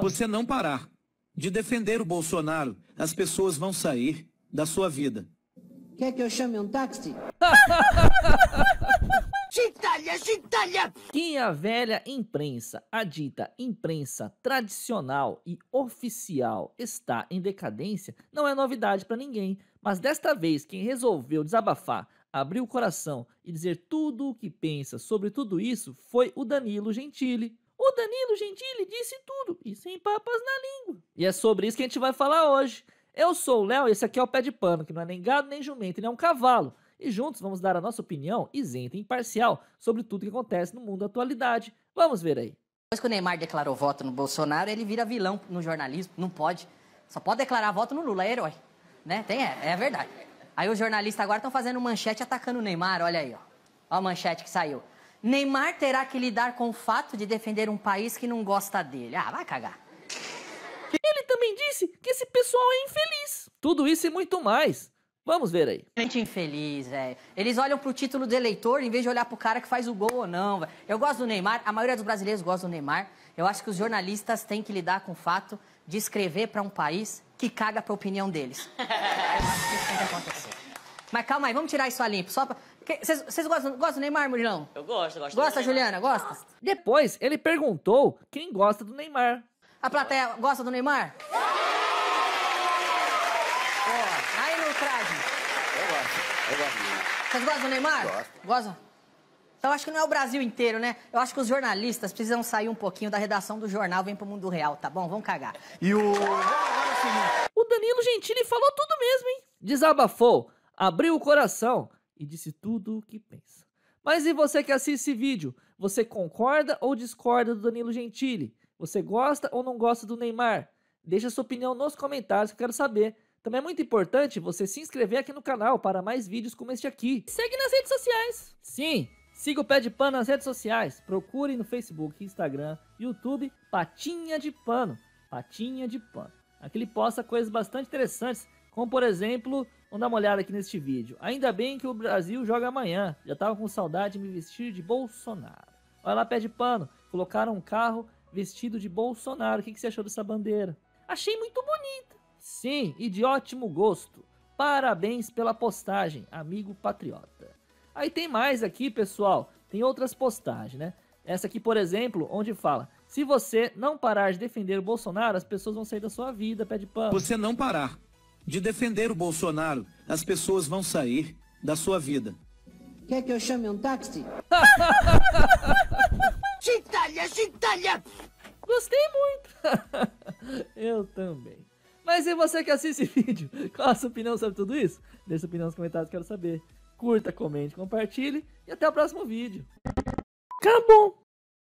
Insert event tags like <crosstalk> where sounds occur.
você não parar de defender o Bolsonaro, as pessoas vão sair da sua vida. Quer que eu chame um táxi? Gentalha, <laughs> gentalha! Que a velha imprensa, a dita imprensa tradicional e oficial, está em decadência não é novidade para ninguém. Mas desta vez, quem resolveu desabafar, abrir o coração e dizer tudo o que pensa sobre tudo isso foi o Danilo Gentili. O Danilo Gentili disse tudo e sem papas na língua. E é sobre isso que a gente vai falar hoje. Eu sou o Léo e esse aqui é o Pé de Pano, que não é nem gado nem jumento, nem é um cavalo. E juntos vamos dar a nossa opinião isenta e imparcial sobre tudo que acontece no mundo da atualidade. Vamos ver aí. Depois que o Neymar declarou voto no Bolsonaro, ele vira vilão no jornalismo. Não pode. Só pode declarar voto no Lula, é herói. Né? Tem, é, é verdade. Aí os jornalistas agora estão fazendo manchete atacando o Neymar, olha aí, ó. Ó a manchete que saiu. Neymar terá que lidar com o fato de defender um país que não gosta dele. Ah, vai cagar. Ele também disse que esse pessoal é infeliz. Tudo isso e muito mais. Vamos ver aí. Gente infeliz, velho. É. Eles olham pro título do eleitor em vez de olhar pro cara que faz o gol ou não. Véio. Eu gosto do Neymar, a maioria dos brasileiros gosta do Neymar. Eu acho que os jornalistas têm que lidar com o fato de escrever para um país que caga pra opinião deles. <laughs> Eu acho que isso tem que acontecer. Mas calma aí, vamos tirar isso a limpo. Só pra... Vocês gostam, gostam do Neymar, Murilão? Eu gosto, eu gosto. Gosta, Juliana? Gosta? Depois, ele perguntou quem gosta do Neymar. A plateia gosta do Neymar? Ó, oh, aí no traje. Eu gosto, eu gosto do Vocês gostam do Neymar? Gosto. Gostam? Então acho que não é o Brasil inteiro, né? Eu acho que os jornalistas precisam sair um pouquinho da redação do jornal, vem pro mundo real, tá bom? Vamos cagar. E o. Né? O Danilo Gentili falou tudo mesmo, hein? Desabafou, abriu o coração, e disse tudo o que pensa. Mas e você que assiste esse vídeo? Você concorda ou discorda do Danilo Gentili? Você gosta ou não gosta do Neymar? Deixe sua opinião nos comentários que eu quero saber. Também é muito importante você se inscrever aqui no canal para mais vídeos como este aqui. Segue nas redes sociais. Sim, siga o Pé de Pano nas redes sociais. Procure no Facebook, Instagram, YouTube, Patinha de Pano. Patinha de Pano. Aqui ele posta coisas bastante interessantes como por exemplo, vamos dar uma olhada aqui neste vídeo. Ainda bem que o Brasil joga amanhã. Já tava com saudade de me vestir de Bolsonaro. Olha lá, pé de pano. Colocaram um carro vestido de Bolsonaro. O que, que você achou dessa bandeira? Achei muito bonita. Sim, e de ótimo gosto. Parabéns pela postagem, amigo patriota. Aí tem mais aqui, pessoal. Tem outras postagens, né? Essa aqui, por exemplo, onde fala: se você não parar de defender o Bolsonaro, as pessoas vão sair da sua vida, pé de pano. Você não parar de defender o Bolsonaro, as pessoas vão sair da sua vida. Quer que eu chame um táxi? Gentalha, <laughs> gentalha! Gostei muito! <laughs> eu também. Mas e você que assiste esse vídeo? Qual a sua opinião sobre tudo isso? Deixe sua opinião nos comentários, quero saber. Curta, comente, compartilhe e até o próximo vídeo. Acabou!